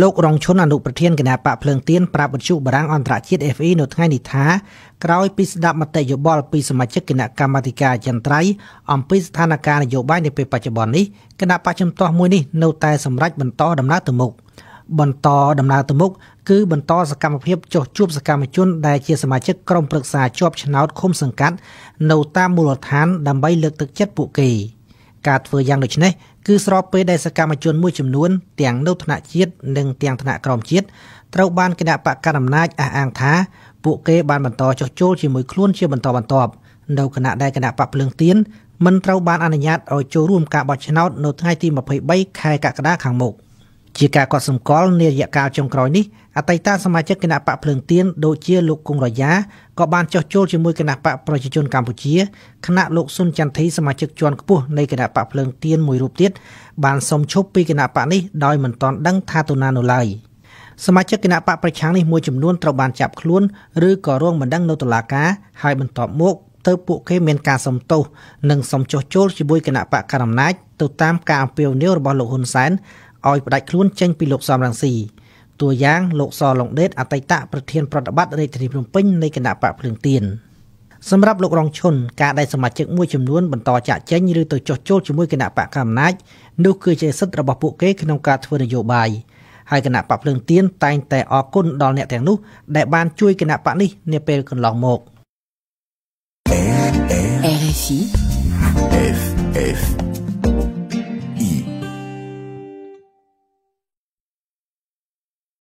លោករងឈុនអនុប្រធានគណៈបកភ្លើងទៀនប្រាប់វិទ្យុបារាំងអន្តរជាតិ FE នៅថ្ងៃនេះថាក្រោយពីស្ដាប់មតិយោបល់ពីសមាជិកគណៈកម្មាធិការចន្ទ្រៃអំពីស្ថានភាពនយោបាយនាពេលបច្ចុប្បន្ននេះគណៈបកចំទាស់មួយនេះនៅតែសម្រេចបន្តដំណើរទៅមុខបន្តដំណើរទៅមុខគឺបន្តសកម្មភាពចោះជួបសកម្មជនដែល ជា សមាជិកក្រុមប្រឹក្សាជាប់ឆ្នោតឃុំសង្កាត់ នៅតាមមូលដ្ឋាន ដើម្បី លើកទឹកចិត្តពួកគេ។ការធ្វើយ៉ាងដូចនេះគឺស្របពេលដែលសកម្មជនមួយចំនួនទាំងនៅថ្នាក់ជាតិនិងទាំងថ្នាក់ក្រោមជាតិត្រូវបានគណៈបកកណ្ដាលអំណាចអះអាងថាពួកគេបានបន្តចោះចូលជាមួយខ្លួនជាបន្តបន្ទាប់នៅគណៈដែលគណៈបកភ្លើងទៀនមិនត្រូវបានអនុញ្ញាតឲ្យចូលរួមការបោះឆ្នោតនៅថ្ងៃទី23ខែកក្កដាខាងមុខ។ជាការកត់សម្គាល់នារយៈកាលចុងក្រោយនេះអតីតសមាជិកគណៈបកភ្លើងទៀនដូចជាលោកគង់រយ៉ាក៏បានចោះចូលជាមួយគណៈបកប្រជាជនកម្ពុជាគណៈលោកស៊ុនចន្ទធីសមាជិកជាន់ខ្ពស់នៃគណៈបកភ្លើងទៀនមួយរូបទៀតបានសុំឈប់ពីគណៈបកនេះដោយមិនទាន់ដឹងថាទៅណានៅឡើយសមាជិកគណៈបកប្រឆាំងនេះមួយចំនួនត្រូវបានចាប់ខ្លួន ឬក៏រងបណ្ដឹងនៅតុលាការហើយបន្ទាប់មកទៅពួកគេមានការសំទោសនិងសំចោះជោលជាមួយគណៈបកកណ្ដាលអំណាចទៅតាមការអំពាវនាវរបស់លោកហ៊ុនសែនឲ្យផ្ដាច់ខ្លួនចេញពីលោកសំរងស៊ីតួយ៉ាងលោកសលងដេត អតីតប្រធានប្រតិបត្តិរាជធានីភ្នំពេញនៃគណៈបកភ្លើងទៀនសម្រាប់លោករងឈុនការដែលសមាជិកមួយចំនួនបន្តចាក់ចែងឬទៅចោះចូលជាមួយគណៈបកកណ្ដាលអំណាចនោះគឺជាសិទ្ធិរបស់ពួកគេក្នុងការធ្វើនយោបាយហើយគណៈបកភ្លើងទៀនតែងតែអរគុណដល់អ្នកទាំងនោះ ដែលបានជួយគណៈបកនេះនាពេលកន្លងមក RFI FF